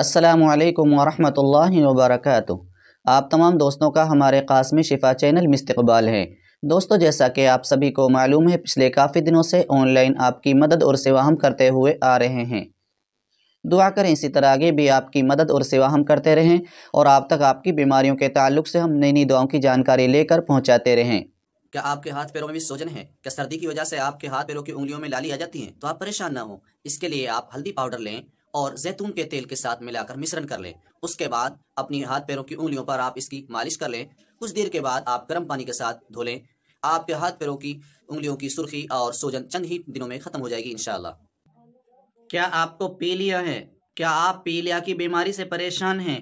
असलकम वरहमल वर्क आप तमाम दोस्तों का हमारे कासमी शिफा चैनल में इस्तबाल है दोस्तों जैसा कि आप सभी को मालूम है पिछले काफ़ी दिनों से ऑनलाइन आपकी मदद और सेवा हम करते हुए आ रहे हैं दुआ करें इसी तरह आगे भी आपकी मदद और सेवा हम करते रहें और आप तक आपकी बीमारियों के ताल्लुक से हम नई नई दुआओं की जानकारी लेकर पहुँचाते रहें क्या आपके हाथ पैरों में भी सोजन है क्या सर्दी की वजह से आपके हाथ पैरों की उंगलियों में लाली आ जाती है तो आप परेशान ना हो इसके लिए आप हल्दी पाउडर लें और जैतून के तेल के साथ मिलाकर मिश्रण कर लें उसके बाद अपनी हाथ पैरों की उंगलियों पर आप इसकी मालिश कर लें कुछ देर के बाद आप गर्म पानी के साथ धो लें आपके हाथ पैरों की उंगलियों की सुर्खी और सोजन चंद ही दिनों में खत्म हो जाएगी इनशाला क्या आपको पीलिया है क्या आप पीलिया की बीमारी से परेशान हैं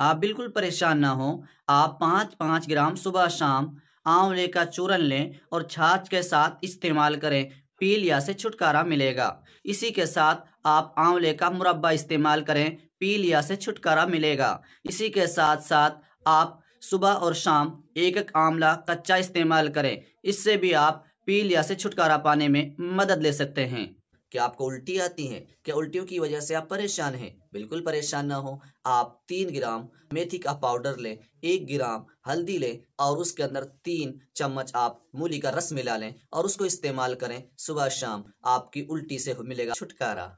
आप बिल्कुल परेशान ना हो आप पाँच पाँच ग्राम सुबह शाम आंवले का चूरन लें और छाछ के साथ इस्तेमाल करें पीलिया से छुटकारा मिलेगा इसी के साथ आप आंवले का मुरब्बा इस्तेमाल करें पीलिया से छुटकारा मिलेगा इसी के साथ साथ आप सुबह और शाम एक एक आंवला कच्चा इस्तेमाल करें इससे भी आप पीलिया से छुटकारा पाने में मदद ले सकते हैं क्या आपको उल्टी आती है क्या उल्टियों की वजह से आप परेशान हैं बिल्कुल परेशान ना हो आप तीन ग्राम मेथी का पाउडर लें एक ग्राम हल्दी लें और उसके अंदर तीन चम्मच आप मूली का रस मिला लें और उसको इस्तेमाल करें सुबह शाम आपकी उल्टी से मिलेगा छुटकारा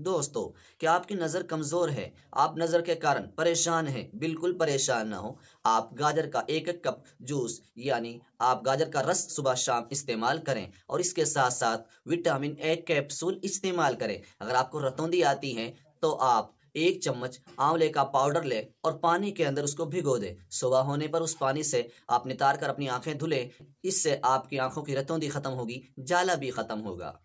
दोस्तों क्या आपकी नज़र कमज़ोर है आप नज़र के कारण परेशान हैं बिल्कुल परेशान ना हो आप गाजर का एक एक कप जूस यानी आप गाजर का रस सुबह शाम इस्तेमाल करें और इसके साथ साथ विटामिन ए कैप्सूल इस्तेमाल करें अगर आपको रतौंदी आती है तो आप एक चम्मच आंवले का पाउडर ले और पानी के अंदर उसको भिगो दे सुबह होने पर उस पानी से आप नितार कर अपनी आंखें धुलें इससे आपकी आंखों की रतौंदी खत्म होगी जाला भी खत्म होगा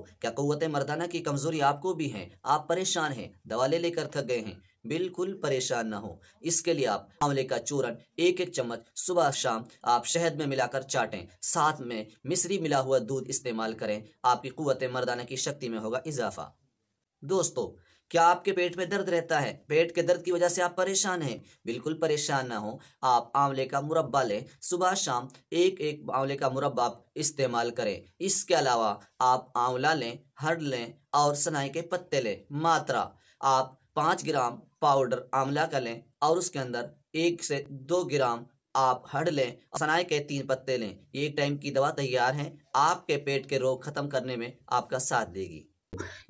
क्या क़वत मर्दाना की कमज़ोरी आपको भी है आप परेशान हैं दवा ले लेकर थक गए हैं बिल्कुल परेशान ना हो इसके लिए आप आंवले का चूरन एक एक चम्मच सुबह शाम आप शहद में मिलाकर चाटें साथ में मिश्री मिला हुआ दूध इस्तेमाल करें आपकी कुत मर्दाना की शक्ति में होगा इजाफा दोस्तों क्या आपके पेट में दर्द रहता है पेट के दर्द की वजह से आप परेशान हैं बिल्कुल परेशान ना हो आप आंवले का मुरब्बा लें सुबह शाम एक एक आंवले का मुरब्बा आप इस्तेमाल करें इसके अलावा आप आंवला लें हड़ लें और सनाई के पत्ते लें मात्रा आप पाँच ग्राम पाउडर आंवला का लें और उसके अंदर एक से दो ग्राम आप हड़ लें सनाई सनाए के तीन पत्ते लें एक टाइम की दवा तैयार है आपके पेट के रोग खत्म करने में आपका साथ देगी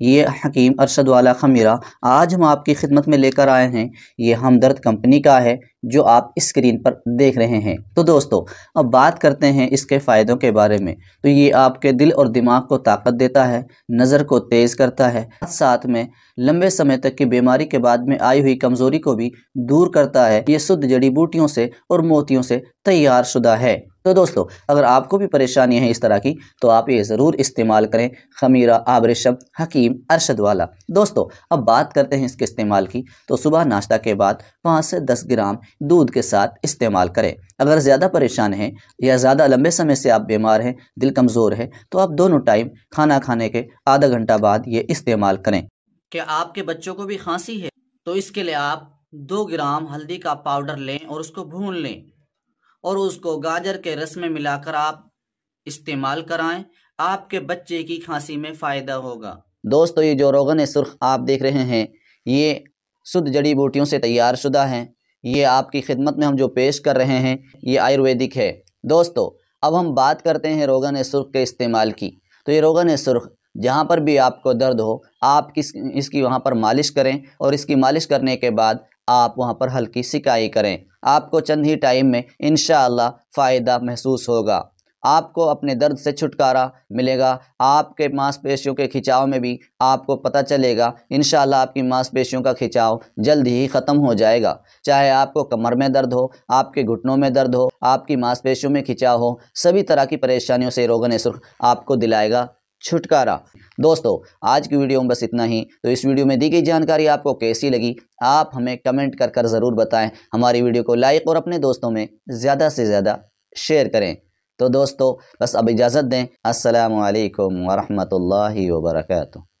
ये हकीम अरशद वाला खमीरा आज हम आपकी खिदमत में लेकर आए हैं ये हमदर्द कंपनी का है जो आप स्क्रीन पर देख रहे हैं तो दोस्तों अब बात करते हैं इसके फ़ायदों के बारे में तो ये आपके दिल और दिमाग को ताकत देता है नज़र को तेज़ करता है साथ में लंबे समय तक की बीमारी के बाद में आई हुई कमज़ोरी को भी दूर करता है ये शुद्ध जड़ी बूटियों से और मोतियों से तैयार शुदा है तो दोस्तों अगर आपको भी परेशानी है इस तरह की तो आप ये ज़रूर इस्तेमाल करें खमीरा आबरशब हकीम अरशद वाला दोस्तों अब बात करते हैं इसके इस्तेमाल की तो सुबह नाश्ता के बाद पाँच से दस ग्राम दूध के साथ इस्तेमाल करें अगर ज़्यादा परेशान हैं या ज़्यादा लंबे समय से आप बीमार हैं दिल कमज़ोर है तो आप दोनों टाइम खाना खाने के आधा घंटा बाद ये इस्तेमाल करें क्या आपके बच्चों को भी खांसी है तो इसके लिए आप दो ग्राम हल्दी का पाउडर लें और उसको भून लें और उसको गाजर के रस में मिलाकर आप इस्तेमाल कराएं आपके बच्चे की खांसी में फ़ायदा होगा दोस्तों ये जो रोगन सुर्ख आप देख रहे हैं ये शुद्ध जड़ी बूटियों से तैयार शुदा हैं ये आपकी खिदमत में हम जो पेश कर रहे हैं ये आयुर्वेदिक है दोस्तों अब हम बात करते हैं रोगन सुर्ख के इस्तेमाल की तो ये रोगन सुर्ख जहाँ पर भी आपको दर्द हो आप किस इसकी वहाँ पर मालिश करें और इसकी मालिश करने के बाद आप वहाँ पर हल्की सिकाई करें आपको चंद ही टाइम में इन फ़ायदा महसूस होगा आपको अपने दर्द से छुटकारा मिलेगा आपके मांसपेशियों के खिंचाव में भी आपको पता चलेगा इन आपकी मांसपेशियों का खिंचाव जल्द ही ख़त्म हो जाएगा चाहे आपको कमर में दर्द हो आपके घुटनों में दर्द हो आपकी मांसपेशियों में खिंचाव हो सभी तरह की परेशानियों से रोगन सुर्ख आपको दिलाएगा छुटकारा दोस्तों आज की वीडियो में बस इतना ही तो इस वीडियो में दी गई जानकारी आपको कैसी लगी आप हमें कमेंट कर कर ज़रूर बताएं हमारी वीडियो को लाइक और अपने दोस्तों में ज़्यादा से ज़्यादा शेयर करें तो दोस्तों बस अब इजाज़त दें असलकम वरहमल वर्का